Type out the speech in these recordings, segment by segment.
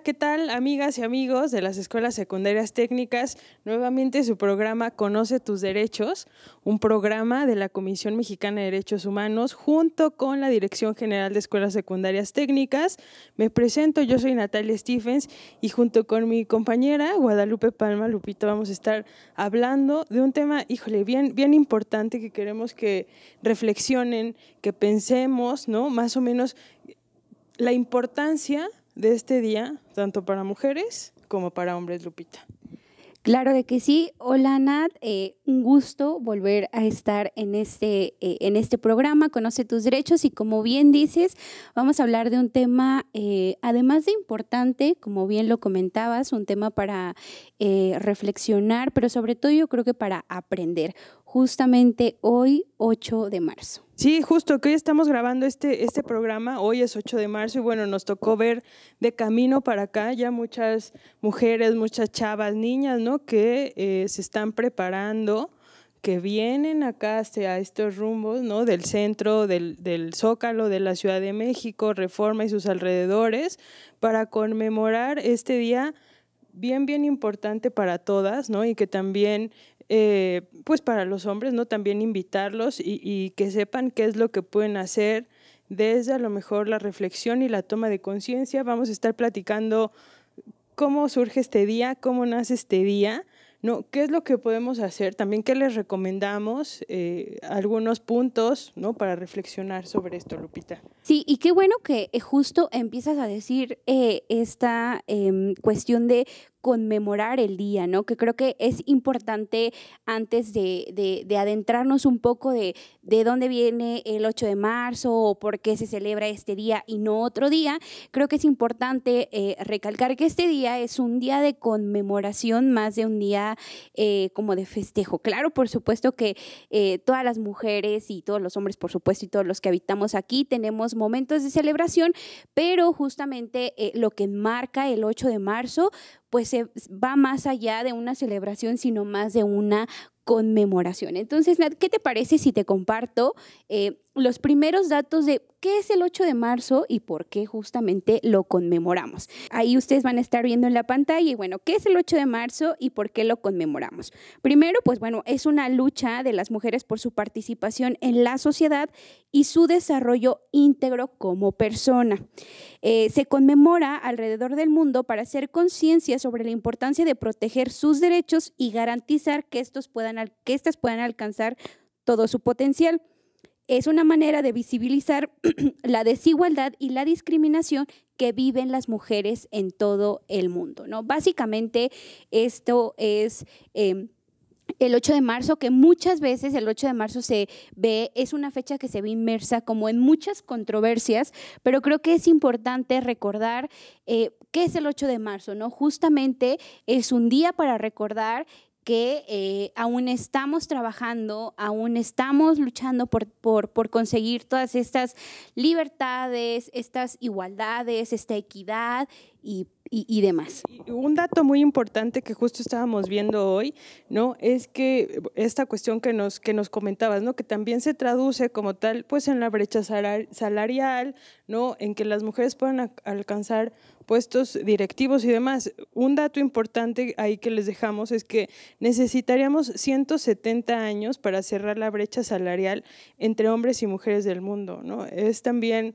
¿qué tal amigas y amigos de las escuelas secundarias técnicas? Nuevamente su programa Conoce tus derechos, un programa de la Comisión Mexicana de Derechos Humanos junto con la Dirección General de Escuelas Secundarias Técnicas. Me presento, yo soy Natalia Stephens y junto con mi compañera Guadalupe Palma Lupito vamos a estar hablando de un tema, híjole, bien, bien importante que queremos que reflexionen, que pensemos, ¿no? Más o menos la importancia de este día, tanto para mujeres como para hombres, Lupita. Claro de que sí. Hola Nat, eh, un gusto volver a estar en este, eh, en este programa, Conoce tus derechos y como bien dices, vamos a hablar de un tema, eh, además de importante, como bien lo comentabas, un tema para reflexionar, pero sobre todo yo creo que para aprender justamente hoy, 8 de marzo. Sí, justo que hoy estamos grabando este, este programa, hoy es 8 de marzo y bueno, nos tocó ver de camino para acá ya muchas mujeres, muchas chavas, niñas, ¿no? Que eh, se están preparando, que vienen acá a estos rumbos, ¿no? Del centro, del, del Zócalo, de la Ciudad de México, Reforma y sus alrededores, para conmemorar este día bien, bien importante para todas, ¿no? Y que también eh, pues para los hombres, ¿no? También invitarlos y, que sepan qué es lo que pueden hacer desde a lo mejor la reflexión y la toma de conciencia. Vamos a estar platicando cómo surge este día, cómo nace este día ¿no? ¿Qué es lo que podemos hacer? También, ¿qué les recomendamos? Eh, algunos puntos, ¿no? Para reflexionar sobre esto, Lupita. Sí, y qué bueno que eh, justo empiezas a decir eh, esta em, cuestión de conmemorar el día, ¿no? Que creo que es importante antes de, adentrarnos un poco de, de, dónde viene el 8 de marzo o por qué se celebra este día y no otro día, creo que es importante recalcar que este día es un día de conmemoración más de un día eh, como de festejo. Claro, por supuesto que eh, todas las mujeres y todos los hombres, por supuesto, y todos los que habitamos aquí tenemos momentos de celebración, pero justamente eh, lo que marca el 8 de marzo, pues se va más allá de una celebración, sino más de una conmemoración. Entonces, Nat, ¿qué te parece si te comparto eh, los primeros datos de qué es el 8 de marzo y por qué justamente lo conmemoramos? Ahí ustedes van a estar viendo en la pantalla, y bueno, ¿qué es el 8 de marzo y por qué lo conmemoramos? Primero, pues bueno, es una lucha de las mujeres por su participación en la sociedad y su desarrollo íntegro como persona. Eh, se conmemora alrededor del mundo para hacer conciencia sobre la importancia de proteger sus derechos y garantizar que, estos puedan, que estas puedan alcanzar todo su potencial. Es una manera de visibilizar la desigualdad y la discriminación que viven las mujeres en todo el mundo. ¿no? Básicamente, esto es... Em, el 8 de marzo, que muchas veces el 8 de marzo se ve, es una fecha que se ve inmersa como en muchas controversias, pero creo que es importante recordar eh, ¿Qué es el 8 de marzo? No, justamente es un día para recordar que eh, aún estamos trabajando, aún estamos luchando por, por, por, conseguir todas estas libertades, estas igualdades, esta equidad y y, demás. Un dato muy importante que justo estábamos viendo hoy, ¿no? Es que esta cuestión que nos, que nos comentabas, ¿no? Que también se traduce como tal, pues en la brecha salarial, ¿no? En que las mujeres puedan alcanzar puestos directivos y demás. Un dato importante ahí que les dejamos es que necesitaríamos 170 años para cerrar la brecha salarial entre hombres y mujeres del mundo, ¿no? Es también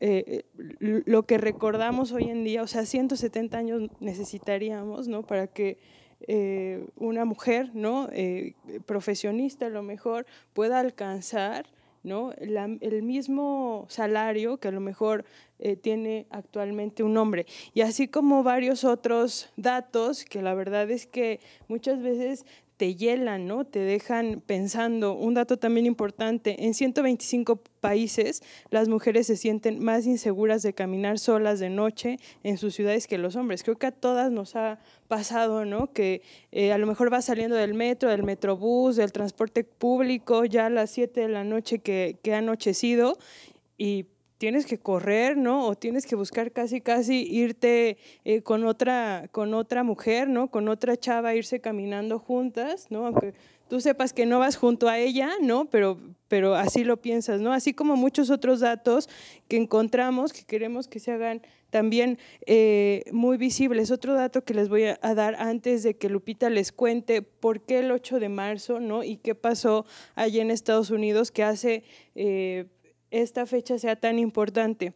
eh, lo que recordamos hoy en día, o sea, 170 años necesitaríamos, ¿no? Para que eh, una mujer, ¿no? Eh, profesionista a lo mejor, pueda alcanzar, ¿no? el mismo salario que a lo mejor tiene actualmente un hombre. Y así como varios otros datos que la verdad es que muchas veces te hielan, ¿no? Te dejan pensando. Un dato también importante, en 125 países las mujeres se sienten más inseguras de caminar solas de noche en sus ciudades que los hombres. Creo que a todas nos ha pasado, ¿no? Que eh, a lo mejor vas saliendo del metro, del metrobús, del transporte público, ya a las 7 de la noche que, que ha anochecido y tienes que correr, ¿no? O tienes que buscar casi, casi irte eh, con, otra, con otra mujer, ¿no? Con otra chava, irse caminando juntas, ¿no? Aunque tú sepas que no vas junto a ella, ¿no? Pero, pero así lo piensas, ¿no? Así como muchos otros datos que encontramos, que queremos que se hagan también eh, muy visibles. Otro dato que les voy a dar antes de que Lupita les cuente por qué el 8 de marzo, ¿no? Y qué pasó allí en Estados Unidos que hace... Eh, esta fecha sea tan importante.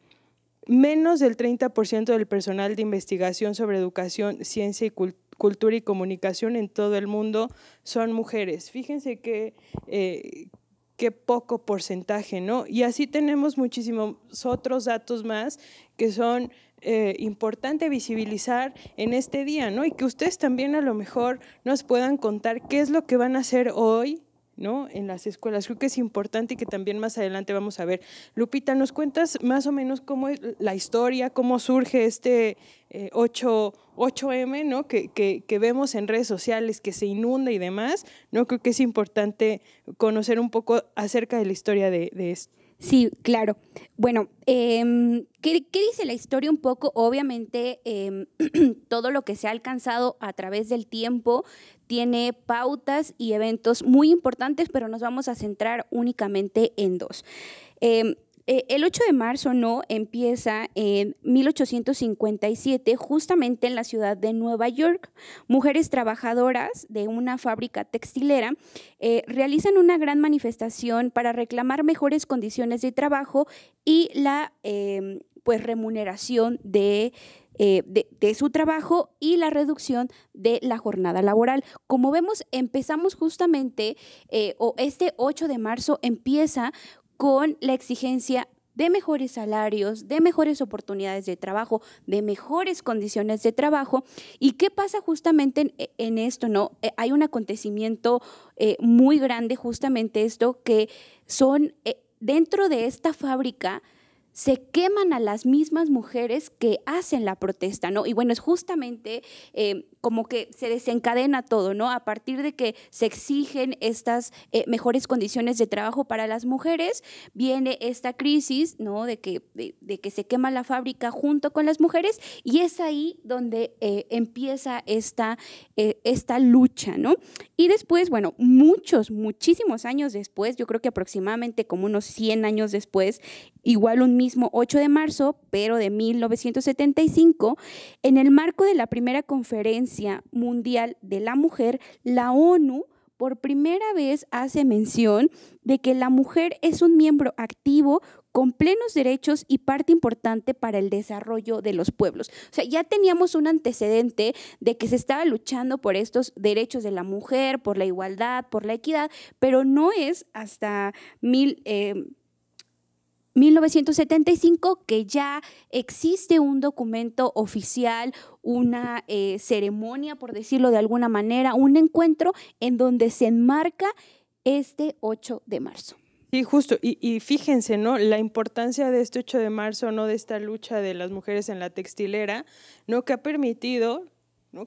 Menos del 30% del personal de investigación sobre educación, ciencia y cultura y comunicación en todo el mundo son mujeres. Fíjense qué eh, qué poco porcentaje, ¿no? Y así tenemos muchísimos otros datos más que son eh, importante visibilizar en este día, ¿no? Y que ustedes también a lo mejor nos puedan contar qué es lo que van a hacer hoy ¿no? En las escuelas. Creo que es importante y que también más adelante vamos a ver. Lupita, ¿nos cuentas más o menos cómo es la historia, cómo surge este 88 eh, 8, m ¿no? Que, que, que, vemos en redes sociales, que se inunda y demás? ¿no? Creo que es importante conocer un poco acerca de la historia de, de esto. Sí, claro. Bueno, em, ¿qué, dice la historia un poco? Obviamente, em, todo lo que se ha alcanzado a través del tiempo tiene pautas y eventos muy importantes, pero nos vamos a centrar únicamente en dos. Em, eh, el 8 de marzo no empieza en 1857, justamente en la ciudad de Nueva York. Mujeres trabajadoras de una fábrica textilera eh, realizan una gran manifestación para reclamar mejores condiciones de trabajo y la em, pues, remuneración eh, de su trabajo y la reducción de la jornada laboral. Como vemos, empezamos justamente, o este 8 de marzo empieza con la exigencia de mejores salarios, de mejores oportunidades de trabajo, de mejores condiciones de trabajo. ¿Y qué pasa justamente en, e, esto? No? Eh, hay un acontecimiento eh, muy grande, justamente esto, que son eh, dentro de esta fábrica se queman a las mismas mujeres que hacen la protesta, ¿no? Y bueno, es justamente eh, como que se desencadena todo, ¿no? A partir de que se exigen estas eh, mejores condiciones de trabajo para las mujeres, viene esta crisis, ¿no? De que, que se quema la fábrica junto con las mujeres y es ahí donde eh, empieza esta, esta lucha, ¿no? Y después, bueno, muchos, muchísimos años después, yo creo que aproximadamente como unos 100 años después, igual un 8 de marzo, pero de 1975, en el marco de la primera conferencia mundial de la mujer, la ONU por primera vez hace mención de que la mujer es un miembro activo con plenos derechos y parte importante para el desarrollo de los pueblos. O sea, ya teníamos un antecedente de que se estaba luchando por estos derechos de la mujer, por la igualdad, por la equidad, pero no es hasta mil... Eh, 1975 que ya existe un documento oficial, una eh, ceremonia, por decirlo de alguna manera, un encuentro en donde se enmarca este 8 de marzo. Sí, justo. Y, y, fíjense, ¿no? La importancia de este 8 de marzo, ¿no? De esta lucha de las mujeres en la textilera, ¿no? Que ha permitido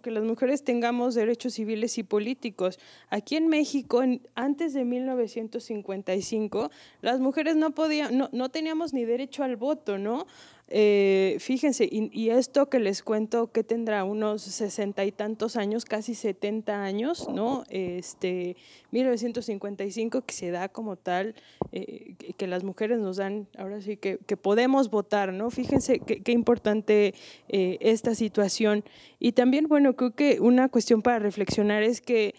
que las mujeres tengamos derechos civiles y políticos. Aquí en México, antes de 1955, las mujeres no, podían, no, no teníamos ni derecho al voto, ¿no? Eh, fíjense, y, esto que les cuento que tendrá unos sesenta y tantos años, casi setenta años, ¿no? Este, 1955 que se da como tal, eh, que las mujeres nos dan, ahora sí que, podemos votar, ¿no? Fíjense qué importante eh, esta situación. Y también, bueno, creo que una cuestión para reflexionar es que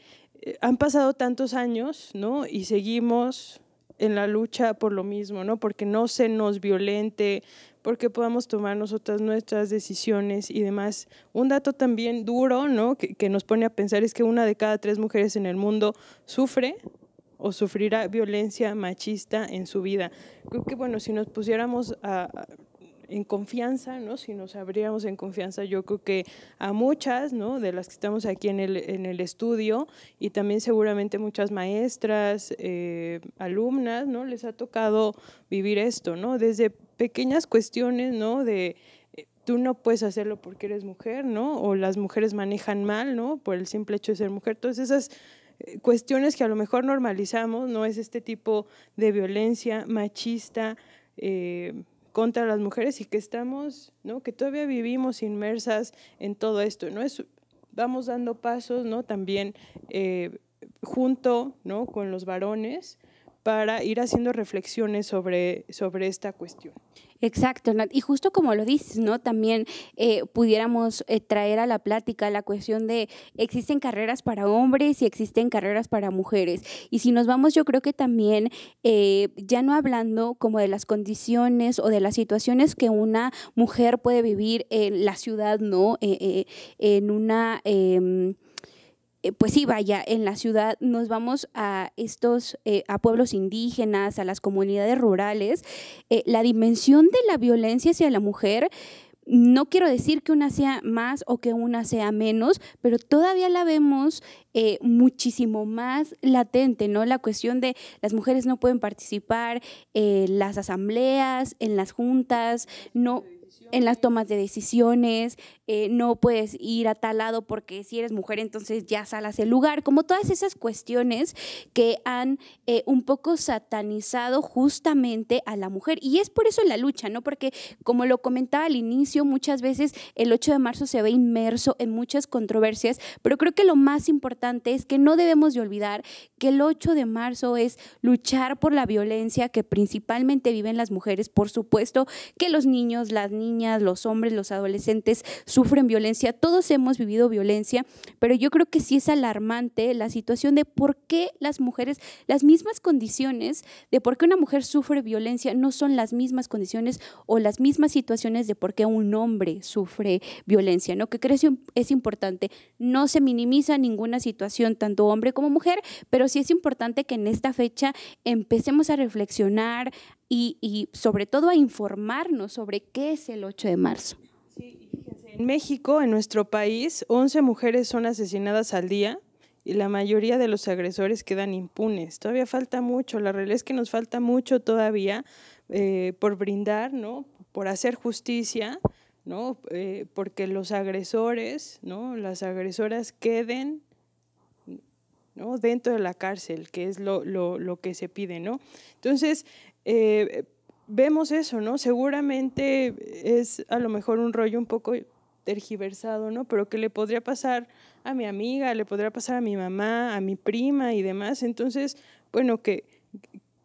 han pasado tantos años, ¿no? Y seguimos en la lucha por lo mismo, ¿no? Porque no se nos violente, porque podamos tomar nosotras nuestras decisiones y demás. Un dato también duro, ¿no? Que, que nos pone a pensar es que una de cada tres mujeres en el mundo sufre o sufrirá violencia machista en su vida. Creo que, bueno, si nos pusiéramos a, en confianza, ¿no? Si nos abriéramos en confianza, yo creo que a muchas, ¿no? De las que estamos aquí en el, estudio y también seguramente muchas maestras, eh, alumnas, ¿no? Les ha tocado vivir esto, ¿no? Desde pequeñas cuestiones, ¿no? De eh, tú no puedes hacerlo porque eres mujer, ¿no? O las mujeres manejan mal, ¿no? Por el simple hecho de ser mujer. Todas esas eh, cuestiones que a lo mejor normalizamos, ¿no? Es este tipo de violencia machista, contra las mujeres y que estamos, Que todavía vivimos inmersas en todo esto, vamos dando pasos, También eh, junto, Con los varones para ir haciendo reflexiones sobre, sobre esta cuestión. Exacto, Nat. Y justo como lo dices, ¿no? También eh, pudiéramos eh, traer a la plática la cuestión de existen carreras para hombres y existen carreras para mujeres. Y si nos vamos, yo creo que también, eh, ya no hablando como de las condiciones o de las situaciones que una mujer puede vivir en la ciudad, ¿no? en una... Em, eh, pues sí, vaya, en la ciudad nos vamos a estos, eh, a pueblos indígenas, a las comunidades rurales, eh, la dimensión de la violencia hacia la mujer, no quiero decir que una sea más o que una sea menos, pero todavía la vemos muchísimo más latente, ¿no? La cuestión de las mujeres no pueden participar en las asambleas, en las juntas, no, en las tomas de decisiones, eh, no puedes ir a tal lado porque si eres mujer entonces ya salas el lugar, como todas esas cuestiones que han eh, un poco satanizado justamente a la mujer. Y es por eso la lucha, ¿no? Porque como lo comentaba al inicio, muchas veces el 8 de marzo se ve inmerso en muchas controversias, pero creo que lo más importante es que no debemos de olvidar que el 8 de marzo es luchar por la violencia que principalmente viven las mujeres, por supuesto que los niños, las niñas, los hombres, los adolescentes sufren violencia, todos hemos vivido violencia, pero yo creo que sí es alarmante la situación de por qué las mujeres, las mismas condiciones de por qué una mujer sufre violencia no son las mismas condiciones o las mismas situaciones de por qué un hombre sufre violencia, ¿no? Que creo es importante, no se minimiza ninguna situación, tanto hombre como mujer, pero sí es importante que en esta fecha empecemos a reflexionar, y, sobre todo a informarnos sobre qué es el 8 de marzo. en México, en nuestro país, 11 mujeres son asesinadas al día y la mayoría de los agresores quedan impunes. Todavía falta mucho, la realidad es que nos falta mucho todavía eh, por brindar, ¿no? por hacer justicia, ¿no? Eh, porque los agresores, ¿no? las agresoras queden ¿no? dentro de la cárcel, que es lo, lo, que se pide. ¿no? Entonces, eh, vemos eso, ¿no? Seguramente es a lo mejor un rollo un poco tergiversado, ¿no? Pero que le podría pasar a mi amiga, le podría pasar a mi mamá, a mi prima y demás. Entonces, bueno, que,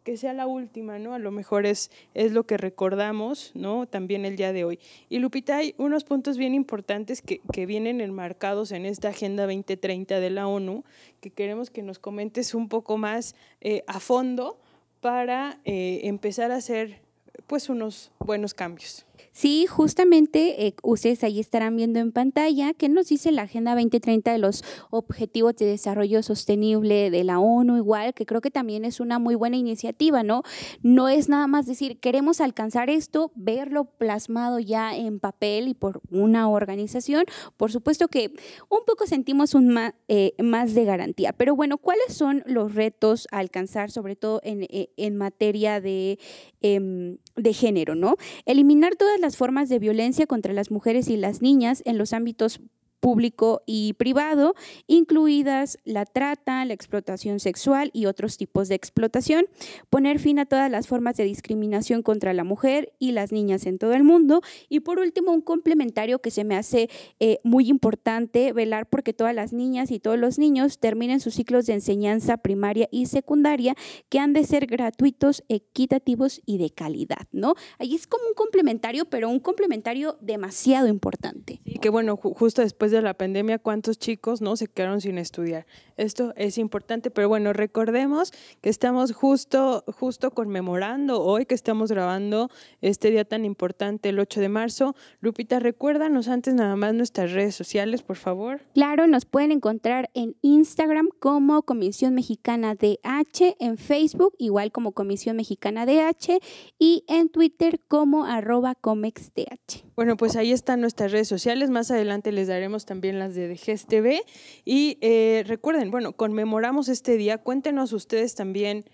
que sea la última, ¿no? A lo mejor es, lo que recordamos, ¿no? También el día de hoy. Y Lupita, hay unos puntos bien importantes que, vienen enmarcados en esta Agenda 2030 de la ONU, que queremos que nos comentes un poco más eh, a fondo para eh, empezar a hacer pues unos buenos cambios. Sí, justamente eh, ustedes ahí estarán viendo en pantalla que nos dice la Agenda 2030 de los Objetivos de Desarrollo Sostenible de la ONU, igual, que creo que también es una muy buena iniciativa, ¿no? No es nada más decir, queremos alcanzar esto, verlo plasmado ya en papel y por una organización. Por supuesto que un poco sentimos un eh, más, de garantía, pero bueno, ¿cuáles son los retos a alcanzar, sobre todo en, eh, materia de, em, de género, ¿no? Eliminar todas las formas de violencia contra las mujeres y las niñas en los ámbitos público y privado, incluidas la trata, la explotación sexual y otros tipos de explotación, poner fin a todas las formas de discriminación contra la mujer y las niñas en todo el mundo y por último un complementario que se me hace eh, muy importante, velar porque todas las niñas y todos los niños terminen sus ciclos de enseñanza primaria y secundaria que han de ser gratuitos, equitativos y de calidad, ¿no? Ahí es como un complementario, pero un complementario demasiado importante. Sí, que bueno, justo después de de la pandemia cuántos chicos no se quedaron sin estudiar. Esto es importante, pero bueno, recordemos que estamos justo, justo conmemorando hoy que estamos grabando este día tan importante, el 8 de marzo. Lupita, recuérdanos antes nada más nuestras redes sociales, por favor. Claro, nos pueden encontrar en Instagram como Comisión Mexicana de DH, en Facebook igual como Comisión Mexicana de DH y en Twitter como arroba ComexDH. Bueno, pues ahí están nuestras redes sociales. Más adelante les daremos también las de Gstb Y eh, recuerden, bueno, conmemoramos este día. Cuéntenos ustedes también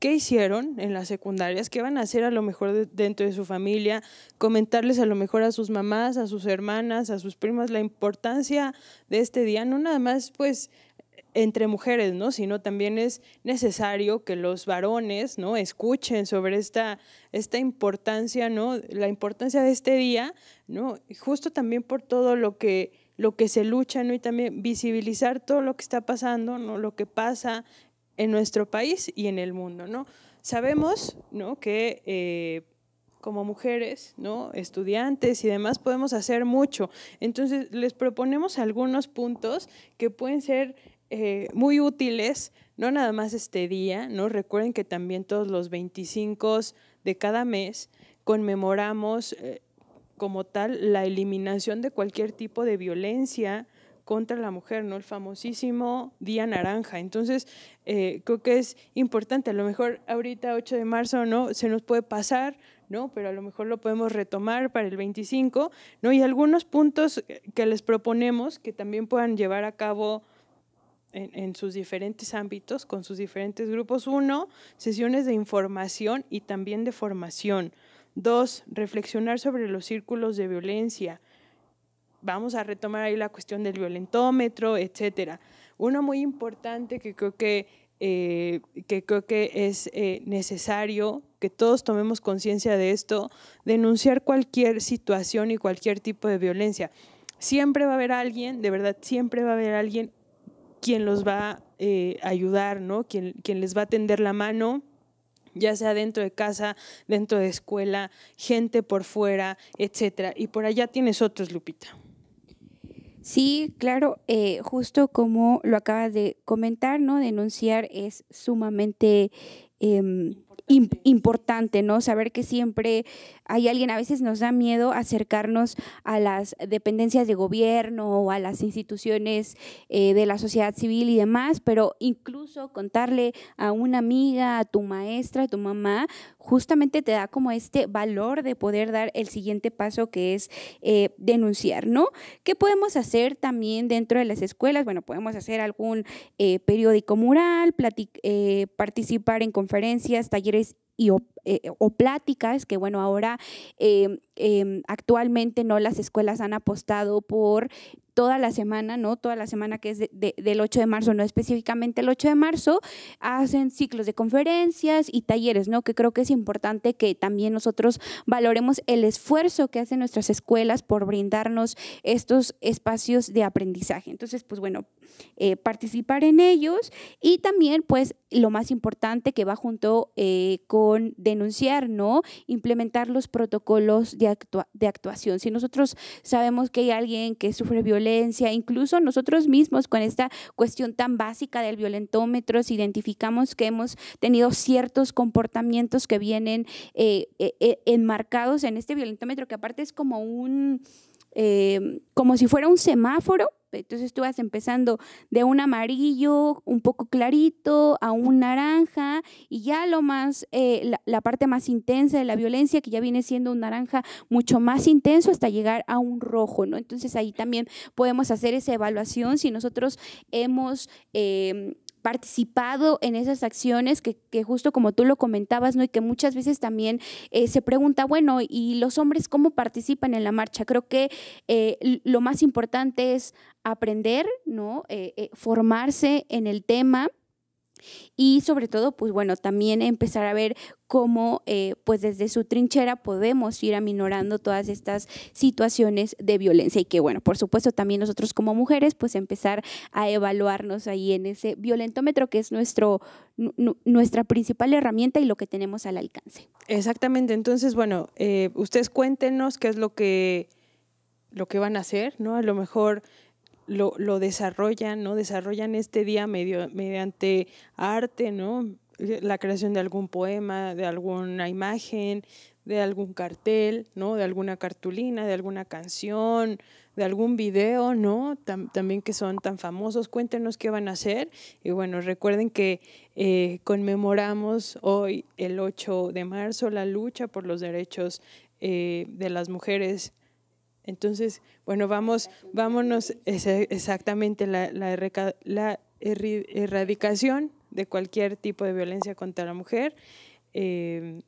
qué hicieron en las secundarias, qué van a hacer a lo mejor dentro de su familia, comentarles a lo mejor a sus mamás, a sus hermanas, a sus primas, la importancia de este día, no nada más pues entre mujeres, ¿no? Sino también es necesario que los varones, ¿no? Escuchen sobre esta, esta importancia, ¿no? La importancia de este día, ¿no? justo también por todo lo que lo que se lucha, Y también visibilizar todo lo que está pasando, ¿no? Lo que pasa en nuestro país y en el mundo, ¿no? Sabemos, ¿no? Que eh, como mujeres, ¿no? Estudiantes y demás podemos hacer mucho. Entonces, les proponemos algunos puntos que pueden ser eh, muy útiles, no nada más este día, ¿no? Recuerden que también todos los 25 de cada mes conmemoramos eh, como tal la eliminación de cualquier tipo de violencia contra la mujer, ¿no? El famosísimo Día Naranja. Entonces, eh, creo que es importante, a lo mejor ahorita 8 de marzo, ¿no? Se nos puede pasar, ¿no? Pero a lo mejor lo podemos retomar para el 25, ¿no? Y algunos puntos que les proponemos que también puedan llevar a cabo en, sus diferentes ámbitos, con sus diferentes grupos. Uno, sesiones de información y también de formación, Dos, reflexionar sobre los círculos de violencia. Vamos a retomar ahí la cuestión del violentómetro, etcétera. Uno muy importante que creo que, eh, creo que es eh, necesario que todos tomemos conciencia de esto, denunciar cualquier situación y cualquier tipo de violencia. Siempre va a haber alguien, de verdad, siempre va a haber alguien quien los va eh, a ayudar, ¿no? quien les va a tender la mano, ya sea dentro de casa, dentro de escuela, gente por fuera, etcétera. Y por allá tienes otros, Lupita. Sí, claro, eh, justo como lo acabas de comentar, ¿no? Denunciar es sumamente em, importante, ¿no? Saber que siempre hay alguien, a veces nos da miedo acercarnos a las dependencias de gobierno o a las instituciones eh, de la sociedad civil y demás, pero incluso contarle a una amiga, a tu maestra, a tu mamá, justamente te da como este valor de poder dar el siguiente paso que es eh, denunciar, ¿no? ¿Qué podemos hacer también dentro de las escuelas? Bueno, podemos hacer algún eh, periódico mural, participar en conferencias, talleres eh, o, pláticas, que bueno, ahora eh, em, actualmente no las escuelas han apostado por toda la semana, ¿no? Toda la semana que es del 8 de marzo, no específicamente el 8 de marzo, hacen ciclos de conferencias y talleres, ¿no? Que creo que es importante que también nosotros valoremos el esfuerzo que hacen nuestras escuelas por brindarnos estos espacios de aprendizaje. Entonces, pues bueno, eh, participar en ellos y también, pues, lo más importante que va junto eh, con denunciar, ¿no? Implementar los protocolos de, de actuación. Si nosotros sabemos que hay alguien que sufre violencia, incluso nosotros mismos con esta cuestión tan básica del violentómetro, identificamos que hemos tenido ciertos comportamientos que vienen eh, eh, eh, enmarcados en este violentómetro, que aparte es como un Em, como si fuera un semáforo. Entonces tú vas empezando de un amarillo un poco clarito a un naranja y ya lo más, eh, la, parte más intensa de la violencia que ya viene siendo un naranja mucho más intenso hasta llegar a un rojo, ¿no? Entonces ahí también podemos hacer esa evaluación si nosotros hemos... Em, participado en esas acciones que, justo como tú lo comentabas, ¿no? Y que muchas veces también eh, se pregunta, bueno, ¿y los hombres cómo participan en la marcha? Creo que eh, lo más importante es aprender, ¿no? Eh, formarse en el tema y sobre todo, pues bueno, también empezar a ver cómo eh, pues desde su trinchera podemos ir aminorando todas estas situaciones de violencia y que bueno, por supuesto también nosotros como mujeres pues empezar a evaluarnos ahí en ese violentómetro que es nuestro, nuestra principal herramienta y lo que tenemos al alcance. Exactamente, entonces bueno, eh, ustedes cuéntenos qué es lo que, lo que van a hacer, ¿no? A lo mejor lo, desarrollan, ¿no? Desarrollan este día medio, mediante arte, ¿no? La creación de algún poema, de alguna imagen, de algún cartel, ¿no? De alguna cartulina, de alguna canción, de algún video, ¿no? también que son tan famosos. Cuéntenos qué van a hacer. Y bueno, recuerden que eh, conmemoramos hoy, el 8 de marzo, la lucha por los derechos eh, de las mujeres entonces, bueno, vamos, vámonos exactamente la, la, erradicación de cualquier tipo de violencia contra la mujer. Eh,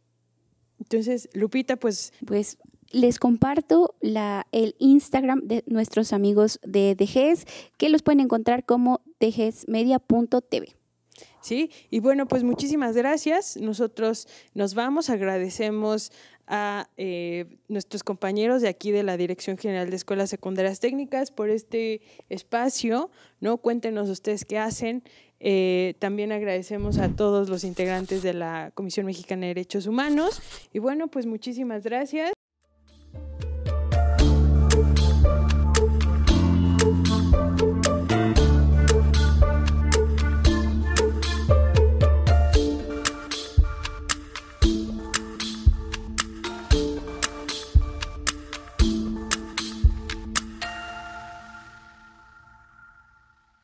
entonces, Lupita, pues... Pues les comparto la, el Instagram de nuestros amigos de DGES, que los pueden encontrar como dgesmedia.tv. Sí, y bueno, pues muchísimas gracias. Nosotros nos vamos, agradecemos a eh, nuestros compañeros de aquí de la Dirección General de Escuelas Secundarias Técnicas por este espacio, ¿no? Cuéntenos ustedes qué hacen. Eh, también agradecemos a todos los integrantes de la Comisión Mexicana de Derechos Humanos. Y bueno, pues muchísimas gracias.